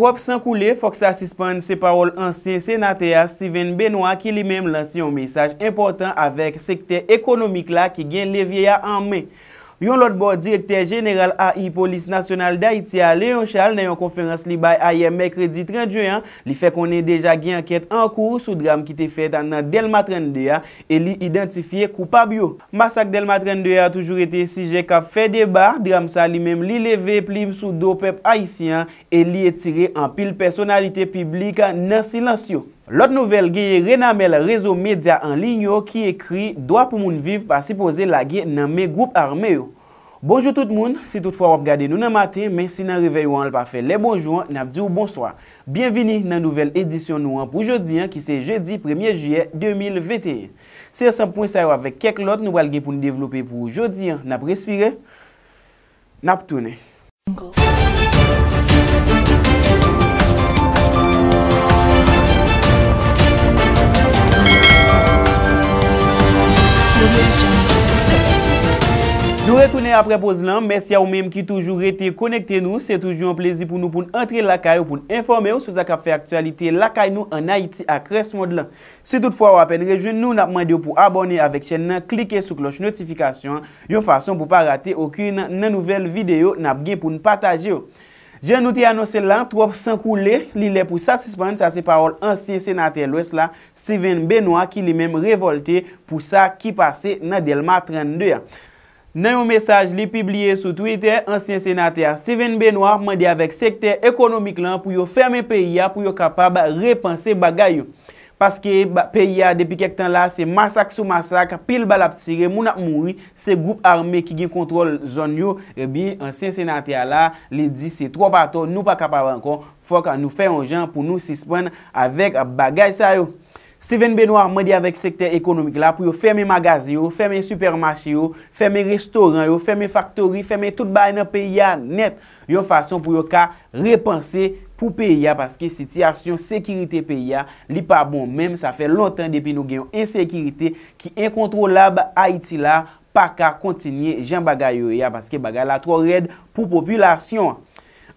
Gwop san koule fok sa sispan se parol ansyen senateya Steven Benoit ki li mem lansi yon mesaj important avek sekte ekonomik la ki gen le vieya anmen. Yon lotbo direkter jeneral AI Polis Nasional Daitya Leonchal nan yon konferans li bay aye Mekredi 31, li fe konen deja gen anket an kou sou dram ki te fet an nan Del Matrende ya e li identifiye koupab yo. Masak Del Matrende ya toujou rete sije ka fe deba, dram sa li menm li leve plim sou do pep Aisyen e li etire an pil personalite piblika nan silasyon. Lot nouvel genye re namel rezo media an linyo ki ekri do ap moun viv pa sipoze la genye nan me goup arme yo. Bonjou tout moun, si tout fwa wap gade nou nan mate, men si nan reveyo an l pa fe le bonjou an, nan ap di ou bonsoa. Bienveni nan nouvel edisyon nou an pou jodi an ki se je di premye jye 2000 vete. Se yasan poun sa yo avek kek lot nouvel genye pou nou develope pou jodi an, nan ap respire, nan ap tounen. NGOS Nou retounen aprepoz lan, mese ya ou menm ki toujou rete konekte nou, se toujou an plezi pou nou pou n'entre lakay ou pou n'informe ou sou zak ap fe aktualite lakay nou an Haiti ak resmod lan. Se toutfwa ou apen rejou nou, nap mandi ou pou abone avek chen nan, klike sou kloche notifikasyon, yon fason pou pa rate okun nan nouvel video, nap gen pou n'pataje ou. Jan nou te anonsen lan, trop sankou le, li le pou sasispan sa se parol ansi senate lwes la, Steven Benoit ki li menm revolte pou sa ki pase nan Delma 32 ya. Nan yon mesaj li pibliye sou Twitter, ansyen senate a Steven Benoit mande avek sekte ekonomik lan pou yo ferme periya pou yo kapab repanse bagay yo. Paske periya depi kek tan la se masak sou masak pil balap tire moun ap moui se group arme ki gen kontrol zon yo ebi eh ansyen senate a la li di se 3 pato nou pa kapab ankon fok an nou fe yon jan pou nou sispen avèk bagay sa yo. Sivène Benoit mwen di avek sekte ekonomik la pou yo ferme magazi yo, ferme supermach yo, ferme restoran yo, ferme faktori, ferme tout bay nan peyi ya net. Yo fason pou yo ka repanse pou peyi ya. Paske sityasyon sekirite peyi ya li pa bon. Mem sa fe lontan depi nou genyon ensekirite ki enkontrolab Haiti la pa ka kontinye jan bagay yo ya. Paske bagay la tro red pou populasyon.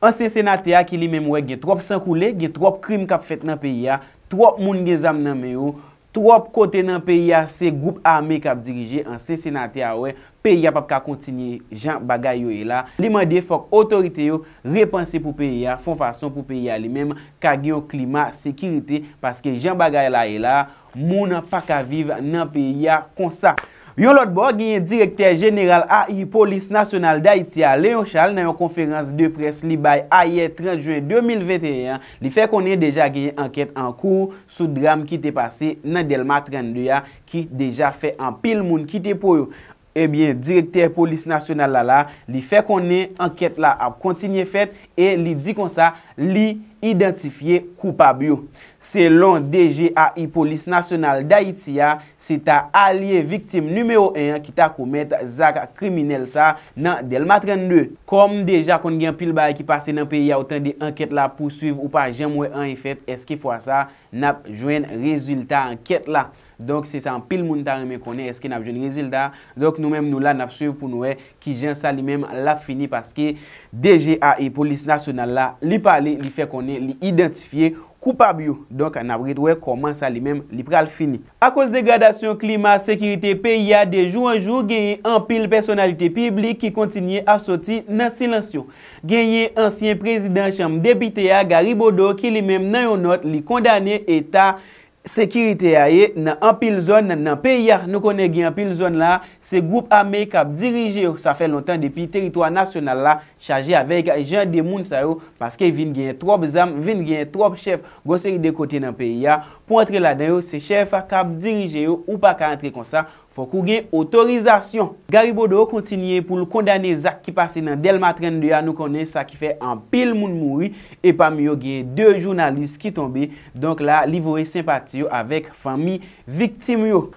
Anse Senate a ki li memwe gen trop sankule, gen trop krim kap fet nan peyi ya. Twop moun gen zam nanme yo, twop kote nan peya se goup a me kap dirije an se senate a we, peya pap ka kontinye jan bagay yo e la. Li mande fok otorite yo repanse pou peya, fon fason pou peya li menm kage yo klima, sekirite, paske jan bagay la e la, moun nan pa ka vive nan peya konsa. Yo lot bo, genye direktèr jeneral AI, polis nasyonal da iti a leyon chal nan yon konferans de pres li bay a ye 30 juen 2021, li fe konen deja genye anket an kou sou dram ki te pase nan del matran do ya ki deja fe an pil moun ki te po yo. Ebyen, direktèr polis nasyonal la la li fe konen anket la ap kontinye fet e li di kon sa li identifiye koupa biyo. Selon DGAI Polis Nasional Daitya, se ta alye viktim numeo 1 ki ta komet zak kriminel sa nan Delmatren 2. Kom deja kon gen pil baye ki pase nan pe ya otan de anket la pou suyv ou pa jen mwen an efet eske fwa sa nap jwen rezultat anket la. Donk se san pil moun ta reme konen eske nap jwen rezultat, donk nou menm nou la nap suyv pou nou e ki jen sa li menm la fini paske DGAI Polis Nasional la li pale, li fe konen, li identifiye, Koupabyo, donk an abritwe koman sa li men liberal fini. A kos degradasyon klima, sekirite peya, de jou an jou genye an pil personalite piblik ki kontinye a soti nan silasyon. Genye ansyen prezident chanm depite ya Garibodo ki li men nan yon not li kondane etat. Sekirite a ye nan an pil zon nan nan periya nou konen gen an pil zon la se goup ame kap dirije yo sa fe lontan depi teritwa nasyonal la chaje avek a jen de moun sa yo paske vin gen trob zam vin gen trob chef goseri de kote nan periya pou entre la den yo se chef kap dirije yo ou pa ka entre konsa. Fok ou gen otorizasyon. Garibodo kontinye pou l kondane Zak ki pase nan del matren de ya nou kone sa ki fe an pil moun mouri. E pa mi yo gen 2 jounalist ki tombe. Donk la livowe sempati yo avek fami viktim yo.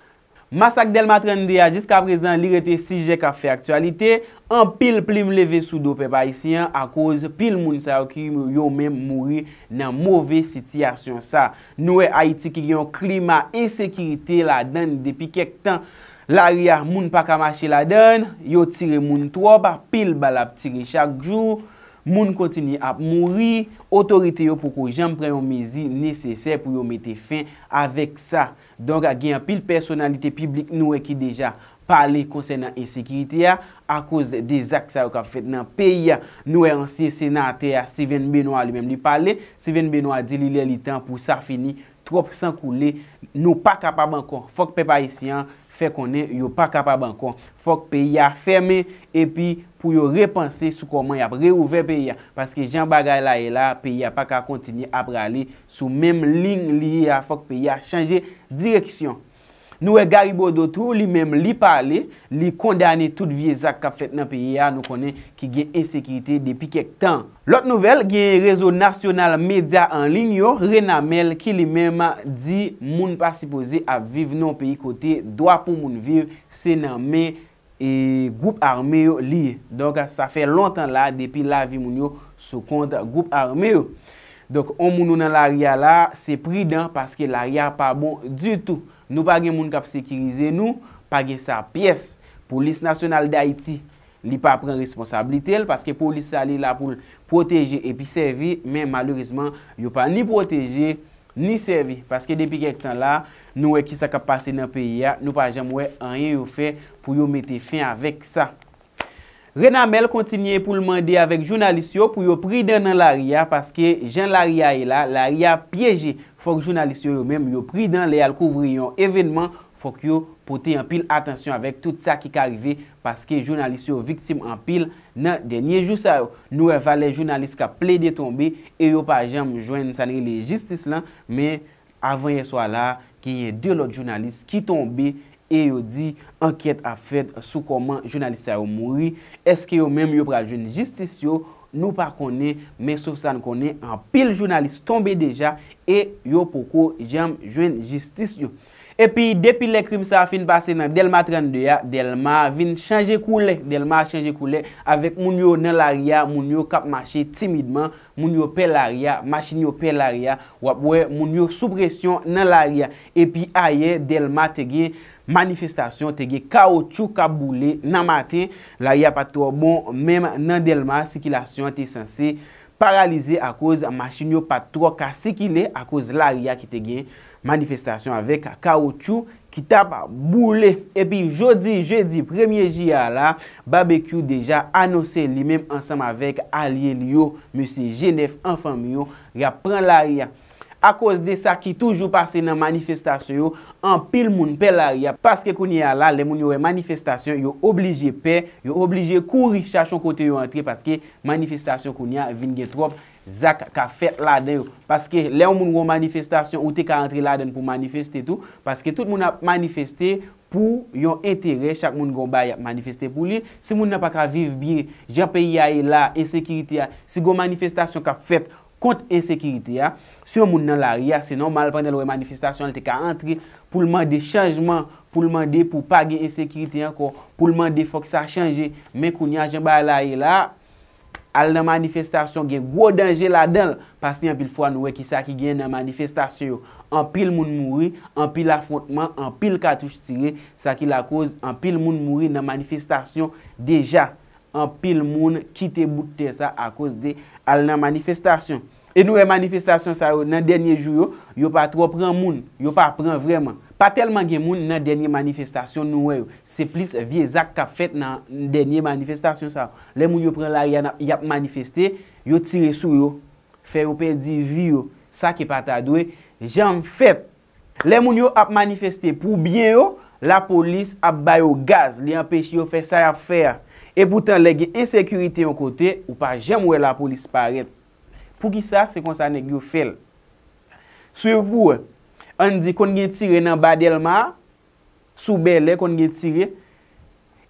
Masak del matran de ya, jiska prezan li rete sije ka fe aktualite, an pil plim leve sou do pe pa isi an, a koz pil moun sa yo ki yo men mouri nan mouve sityasyon sa. Nou e Haiti ki gen klima e sekirite la den depi kek tan, la riyan moun pa kamache la den, yo tire moun tro pa pil balap tire chak jou. Moun kontini ap mouri, otorite yo pou ko jampren yon mezi neseser pou yon mete fin avek sa. Donk agyen pil personalite publik nou e ki deja pale konsen nan e-sekirite ya, akouz de zak sa yo ka fet nan peyi ya, nou e ansye senate ya Steven Benoit li mèm li pale. Steven Benoit di li lè li tan pou sa fini, trop san koule, nou pa kapab ankon, fok pepa e siyan, Fè konen, yo pa ka pa bankon. Fòk pe ya ferme, epi pou yo repanse sou koman ya pre-ouvè pe ya. Paske jan bagay la e la, pe ya pa ka kontini ap rali sou menm ling li ya. Fòk pe ya chanje direksyon. Nou e gari bo do tou, li mem li pale, li kondane tout vie zak kap fet nan peye ya, nou konen ki gen esekrite depi kek tan. Lot nouvel, gen rezo nasyonal media an lin yo, re namel ki li mem di moun pa sipoze a vive nan peye kote, doa pou moun vive se nan men e goup arme yo li. Donk sa fe lontan la depi la vi moun yo sou konta goup arme yo. Donk on moun nou nan la ria la, se pri dan paske la ria pa bon du tout. Nou pa gen moun kap sekirize nou, pa gen sa piyes. Polis nasyonal de Haiti li pa pren responsabilite l, paske polis sa li la pou proteje epi sevi, men malorizman yo pa ni proteje, ni sevi. Paske depi gek tan la, nou we ki sa kap pase nan peyi ya, nou pa jam we anyen yo fe pou yo mete fin avek sa. Renamel kontinye pou l'mande avèk jounalist yo pou yo pri den nan l'aria paske jen l'aria e la, l'aria pyeje. Fok jounalist yo yo mèm yo pri den le al kouvri yon evenman fok yo pote yon pil atensyon avèk tout sa ki karive paske jounalist yo yon viktim an pil nan denye jou sa yo. Nou eva le jounalist ka ple de tombe e yo pa jem jwen sanri le jistis lan me avè yon so ala ki yon de l'ot jounalist ki tombe E yo di, anket a fed sou koman jounalist sa yo mouri. Eske yo menm yo pra jwen jistis yo, nou pa kone, men sou sa nou kone, an pil jounalist tombe deja e yo poko jam jwen jistis yo. Epi depi le krim sa fin pase nan Delma 32 ya, Delma vin chanje koule. Delma chanje koule avek moun yo nan lariya, moun yo kap mache timidman, moun yo pel lariya, mache nyo pel lariya, wapwe, moun yo supresyon nan lariya. Epi aye, Delma tege manifestasyon, tege kao chou, ka boule, nan mate, lariya patro bon, men nan Delma, sikilasyon te sanse. paralize akouz machin yo pa trok a se ki ne akouz larya ki te gen manifestasyon avek kao chou ki tap boule epi jodi, jodi, premye jya la, barbecue deja anose li mem ansam avek a liye li yo, monsi jenef anfan mi yo, ya pran larya a koz de sa ki toujou pase nan manifestasyon yo, an pil moun pel a ria, paske konye a la, le moun yo e manifestasyon, yo oblije pe, yo oblije kouri chachon kote yo entre, paske manifestasyon konye a vingetrop, zak ka fet la de yo, paske le moun yo manifestasyon, ou te ka entre la den pou manifesté tou, paske tout moun ap manifesté, pou yo entere, chak moun yo bay ap manifesté pou li, se moun na pa ka viv bi, japè ya e la, e sekiriti ya, si go manifestasyon ka fet, kont ensekirite ya, se yon moun nan lari ya, senon mal prene lwè e manifestasyon, lte ka antre pou lman de chanjman, pou lman de pou pa gen ensekirite ya, pou lman de fok sa chanje, men kou nyan jen ba lari e la, al nan manifestasyon gen gwo denje la denl, pasyen pil fwa nouwe ki sa ki gen nan manifestasyon yo, an pil moun mouri, an pil afontman, an pil katouche tire, sa ki la koz, an pil moun mouri nan manifestasyon, deja, an pil moun kite boutte sa a koz de al nan manifestasyon. E nou e manifestasyon sa yo nan denye jou yo, yo pa tro pran moun, yo pa pran vreman. Pa telman gen moun nan denye manifestasyon nou yo, se plis viezak kap fet nan denye manifestasyon sa yo. Le moun yo pran laryan ap manifesté, yo tire sou yo, fe yo perdi vi yo, sa ki pata dwe, jan fèt. Le moun yo ap manifesté pou bien yo, la polis ap bayo gaz, li ap pechi yo fe sa yap fè ya. E poutan le gen insekurite yon kote, ou pa jan mwen la polis paret. Pou ki sa, se kon sa nek yo fel. Se yo vou, an di kon gen tire nan badel ma, soube le kon gen tire,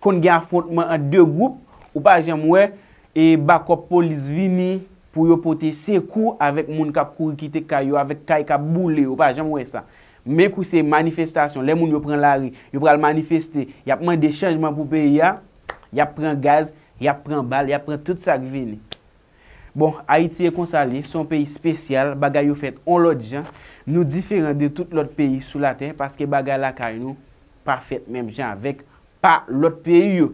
kon gen affontman an de group, ou pa jemwe, e bakop polis vini, pou yo pote se kou, avek moun kap kuri kite kayo, avek kay kap boule, ou pa jemwe sa. Me kou se manifestasyon, le moun yo pren lari, yo pral manifesté, yapman de chanjman pou peya, yapren gaz, yapren bal, yapren tout sa gweni. Bon, Haiti e konsali, son peyi spesyal, bagay yo fèt, on lòd jan, nou diferan de tout lòd peyi sou la ten, paske bagay la kay nou, pa fèt menm jan, vek pa lòd peyi yo.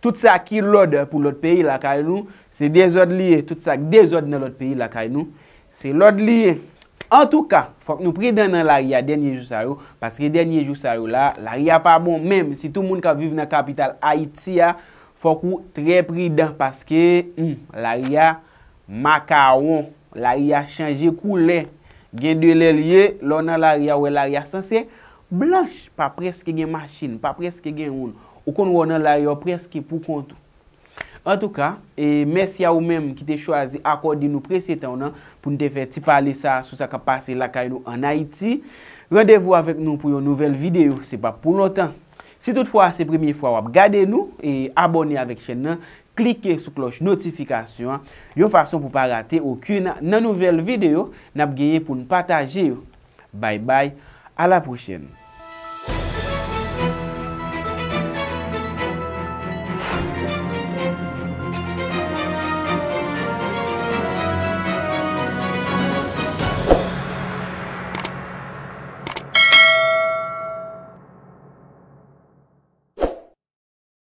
Tout sa ki lòd pou lòd peyi la kay nou, se dezod liye. Tout sa ki dezod nan lòd peyi la kay nou, se lòd liye. En tout ka, fòk nou pridan nan la ria denye jou sa yo, paske denye jou sa yo la, la ria pa bon. Mem, si tout moun ka vive nan kapital Haiti ya, fòk ou tre pridan, paske la ria... makaron, la ria chanje kou le, gen de le liye, lona la ria we la ria sanse, blanche, pa preske gen machine, pa preske gen oul, ou kon wona la ria preske pou kontou. En tou ka, mes ya ou menm ki te chwazi akodi nou prese ta ou nan pou nou te fe ti pale sa sou sa ka pase lakay nou an Haiti. Rendevou avèk nou pou yon nouvel videyo, se pa pou loutan. Si tout fwa se premiye fwa wap, gade nou e abone avek chen nan, klike sou kloche notifikasyon. Yo fason pou pa rate okun nan nouvel video, nan ap geye pou nou pataje yo. Bay bay, ala prochen.